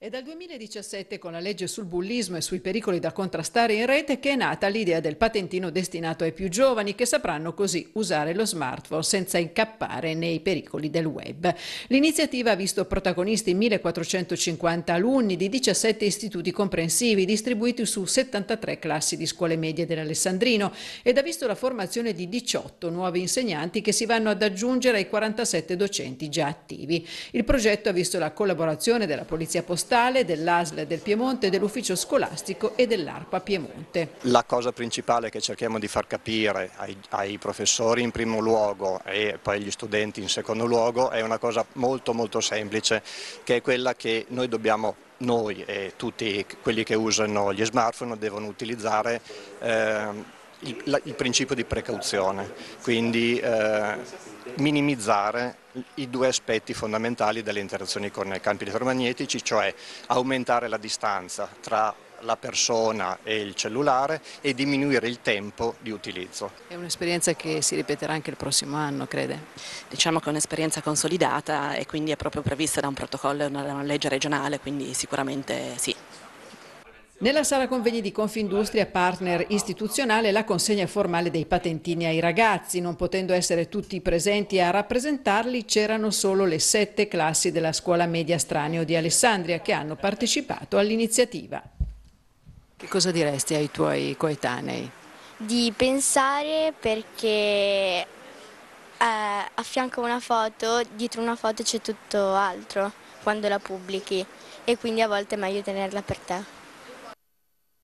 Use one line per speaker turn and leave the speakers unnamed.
È dal 2017 con la legge sul bullismo e sui pericoli da contrastare in rete che è nata l'idea del patentino destinato ai più giovani che sapranno così usare lo smartphone senza incappare nei pericoli del web. L'iniziativa ha visto protagonisti 1450 alunni di 17 istituti comprensivi distribuiti su 73 classi di scuole medie dell'Alessandrino ed ha visto la formazione di 18 nuovi insegnanti che si vanno ad aggiungere ai 47 docenti già attivi. Il progetto ha visto la collaborazione della Polizia Postale postale, dell'ASL del Piemonte, dell'ufficio scolastico e dell'ARPA Piemonte.
La cosa principale che cerchiamo di far capire ai, ai professori in primo luogo e poi agli studenti in secondo luogo è una cosa molto molto semplice che è quella che noi dobbiamo noi e tutti quelli che usano gli smartphone devono utilizzare eh, il, la, il principio di precauzione, quindi eh, minimizzare i due aspetti fondamentali delle interazioni con i campi elettromagnetici, cioè aumentare la distanza tra la persona e il cellulare e diminuire il tempo di utilizzo.
È un'esperienza che si ripeterà anche il prossimo anno, crede? Diciamo che è un'esperienza consolidata e quindi è proprio prevista da un protocollo e una legge regionale, quindi sicuramente sì. Nella sala convegni di Confindustria, partner
istituzionale, la consegna formale dei patentini ai ragazzi. Non potendo essere tutti presenti a rappresentarli, c'erano solo le sette classi della scuola media Straneo di Alessandria che hanno partecipato all'iniziativa. Che cosa diresti ai tuoi coetanei? Di pensare perché eh, a fianco a una foto, dietro una foto c'è tutto altro quando la pubblichi e quindi a volte è meglio tenerla per te.